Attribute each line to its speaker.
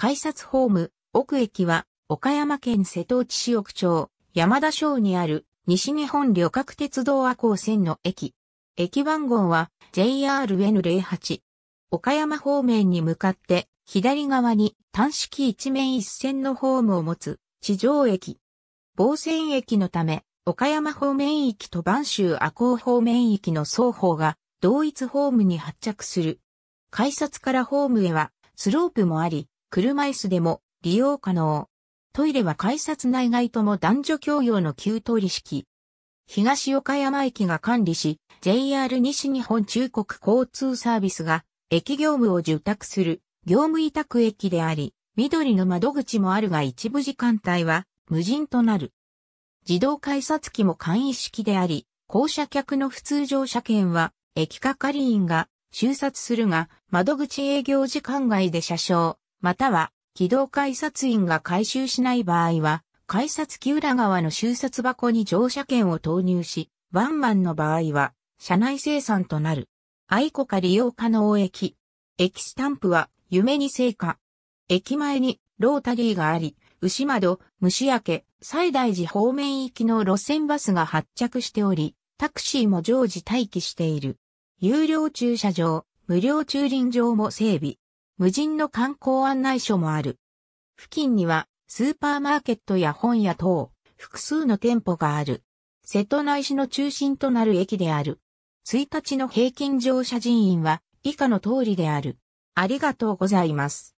Speaker 1: 改札ホーム、奥駅は、岡山県瀬戸内市奥町、山田省にある、西日本旅客鉄道阿光線の駅。駅番号は、JRN08。岡山方面に向かって、左側に単式一面一線のホームを持つ、地上駅。防線駅のため、岡山方面駅と播州阿光方面駅の双方が、同一ホームに発着する。改札からホームへは、スロープもあり、車椅子でも利用可能。トイレは改札内外とも男女共用の給通り式。東岡山駅が管理し、JR 西日本中国交通サービスが、駅業務を受託する、業務委託駅であり、緑の窓口もあるが一部時間帯は、無人となる。自動改札機も簡易式であり、降車客の普通乗車券は、駅係員が、収札するが、窓口営業時間外で車掌、または、軌道改札員が回収しない場合は、改札機裏側の収札箱に乗車券を投入し、ワンマンの場合は、車内生産となる。愛子か利用可能駅。駅スタンプは、夢に成果。駅前に、ロータリーがあり、牛窓、虫明け、西大寺方面行きの路線バスが発着しており、タクシーも常時待機している。有料駐車場、無料駐輪場も整備。無人の観光案内所もある。付近にはスーパーマーケットや本屋等、複数の店舗がある。瀬戸内市の中心となる駅である。1日の平均乗車人員は以下の通りである。ありがとうございます。